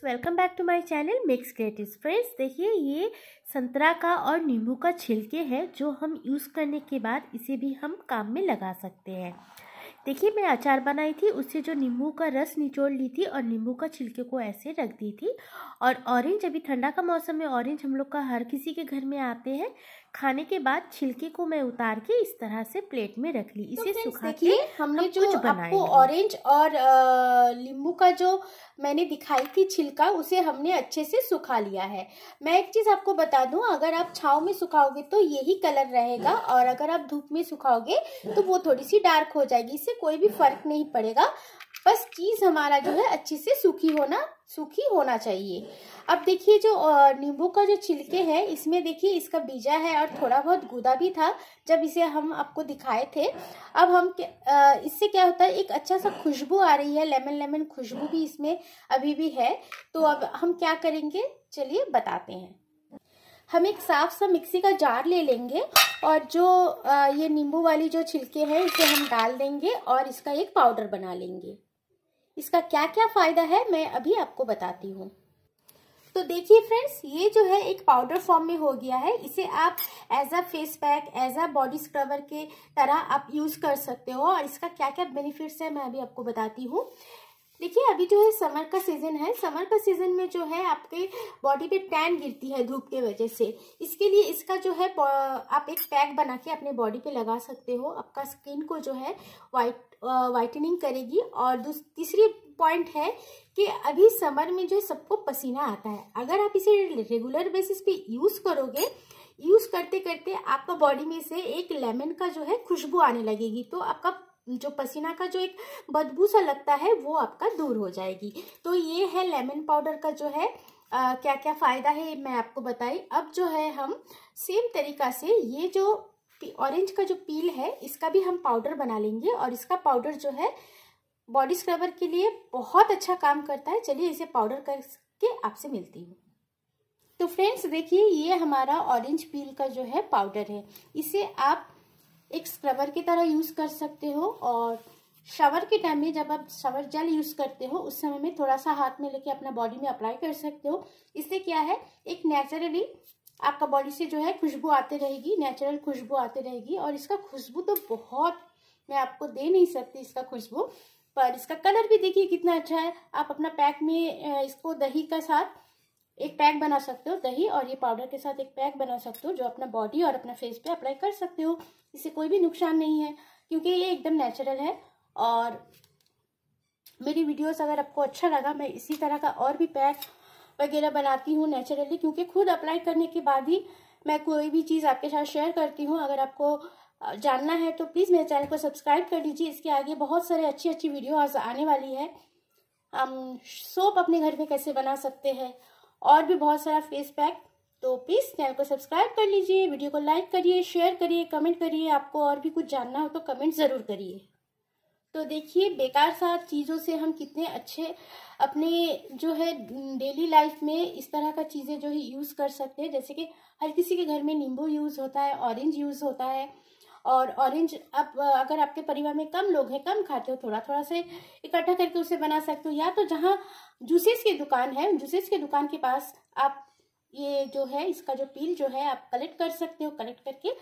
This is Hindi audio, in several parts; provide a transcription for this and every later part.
friends welcome back to my channel mix creative friends देखिए ये संतरा का और नींबू का छिलके हैं जो हम यूज़ करने के बाद इसे भी हम काम में लगा सकते हैं देखिए मैं अचार बनाई थी उससे जो नींबू का रस निचोड़ ली थी और नींबू का छिलके को ऐसे रख दी थी और ऑरेंज अभी ठंडा का मौसम है ऑरेंज हम लोग का हर किसी के घर में आते हैं खाने के बाद छिलके को मैं उतार के इस तरह से प्लेट में रख ली तो इसे तो सुखा के हमने हम जो आपको ऑरेंज और नींबू का जो मैंने दिखाई थी छिलका उसे हमने अच्छे से सुखा लिया है मैं एक चीज़ आपको बता दूं अगर आप छाव में सुखाओगे तो यही कलर रहेगा और अगर आप धूप में सुखाओगे तो वो थोड़ी सी डार्क हो जाएगी इससे कोई भी फर्क नहीं पड़ेगा बस चीज़ हमारा जो है अच्छे से सूखी होना सूखी होना चाहिए अब देखिए जो नींबू का जो छिलके हैं इसमें देखिए इसका बीजा है और थोड़ा बहुत गुदा भी था जब इसे हम आपको दिखाए थे अब हम इससे क्या होता है एक अच्छा सा खुशबू आ रही है लेमन लेमन खुशबू भी इसमें अभी भी है तो अब हम क्या करेंगे चलिए बताते हैं हम एक साफ सा मिक्सी का जार ले लेंगे और जो ये नींबू वाली जो छिलके हैं इसे हम डाल देंगे और इसका एक पाउडर बना लेंगे इसका क्या क्या फ़ायदा है मैं अभी आपको बताती हूँ तो देखिए फ्रेंड्स ये जो है एक पाउडर फॉर्म में हो गया है इसे आप as a face pack as a body scrubber के तरह आप यूज़ कर सकते हो और इसका क्या क्या बेनिफिट्स है मैं अभी आपको बताती हूँ देखिए अभी जो है समर का सीज़न है समर का सीज़न में जो है आपके बॉडी पे टैन गिरती है धूप के वजह से इसके लिए इसका जो है आप एक पैक बना के अपने बॉडी पे लगा सकते हो आपका स्किन को जो है वाइट वाइटनिंग करेगी और तीसरी पॉइंट है कि अभी समर में जो है सबको पसीना आता है अगर आप इसे रेगुलर बेसिस पे यूज़ करोगे यूज़ करते करते आपका बॉडी में से एक लेमन का जो है खुशबू आने लगेगी तो आपका जो पसीना का जो एक बदबू सा लगता है वो आपका दूर हो जाएगी तो ये है लेमन पाउडर का जो है आ, क्या क्या फ़ायदा है मैं आपको बताई अब जो है हम सेम तरीका से ये जो ऑरेंज का जो पील है इसका भी हम पाउडर बना लेंगे और इसका पाउडर जो है बॉडी स्क्रबर के लिए बहुत अच्छा काम करता है चलिए इसे पाउडर करके आपसे मिलती हूँ तो फ्रेंड्स देखिए ये हमारा ऑरेंज पील का जो है पाउडर है इसे आप एक स्क्रबर की तरह यूज़ कर सकते हो और शावर के टाइम में जब आप शावर जेल यूज़ करते हो उस समय में थोड़ा सा हाथ में लेके अपना बॉडी में अप्लाई कर सकते हो इससे क्या है एक नेचुरली आपका बॉडी से जो है खुशबू आते रहेगी नेचुरल खुशबू आते रहेगी और इसका खुशबू तो बहुत मैं आपको दे नहीं सकती इसका खुशबू पर इसका कलर भी देखिए कितना अच्छा है आप अपना पैक में इसको दही का साथ एक पैक बना सकते हो दही और ये पाउडर के साथ एक पैक बना सकते हो जो अपना बॉडी और अपना फेस पे अप्लाई कर सकते हो इससे कोई भी नुकसान नहीं है क्योंकि ये एकदम नेचुरल है और मेरी वीडियोस अगर आपको अच्छा लगा मैं इसी तरह का और भी पैक वगैरह बनाती हूँ नेचुरली क्योंकि खुद अप्लाई करने के बाद ही मैं कोई भी चीज़ आपके साथ शेयर करती हूँ अगर आपको जानना है तो प्लीज़ मेरे चैनल को सब्सक्राइब कर लीजिए इसके आगे बहुत सारे अच्छी अच्छी वीडियो आने वाली है हम सोप अपने घर में कैसे बना सकते हैं और भी बहुत सारा फेस पैक तो प्लीज़ चैनल को सब्सक्राइब कर लीजिए वीडियो को लाइक करिए शेयर करिए कमेंट करिए आपको और भी कुछ जानना हो तो कमेंट ज़रूर करिए तो देखिए बेकार सा चीज़ों से हम कितने अच्छे अपने जो है डेली लाइफ में इस तरह का चीज़ें जो है यूज़ कर सकते हैं जैसे कि हर किसी के घर में नींबू यूज़ होता है ऑरेंज यूज़ होता है और ऑरेंज आप अगर आपके परिवार में कम लोग हैं कम खाते हो थोड़ा थोड़ा से इकट्ठा करके उसे बना सकते हो या तो जहाँ जूसेस की दुकान है जूसेस की दुकान के पास आप ये जो है इसका जो पील जो है आप कलेक्ट कर सकते हो कलेक्ट करके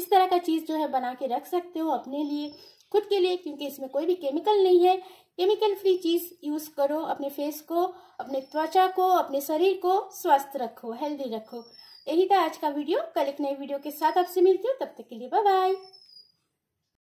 इस तरह का चीज़ जो है बना के रख सकते हो अपने लिए खुद के लिए क्योंकि इसमें कोई भी केमिकल नहीं है केमिकल फ्री चीज़ यूज़ करो अपने फेस को अपने त्वचा को अपने शरीर को स्वस्थ रखो हेल्दी रखो यही था आज का वीडियो कल एक नए वीडियो के साथ आपसे मिलती हूँ तब तक के लिए बाय बाय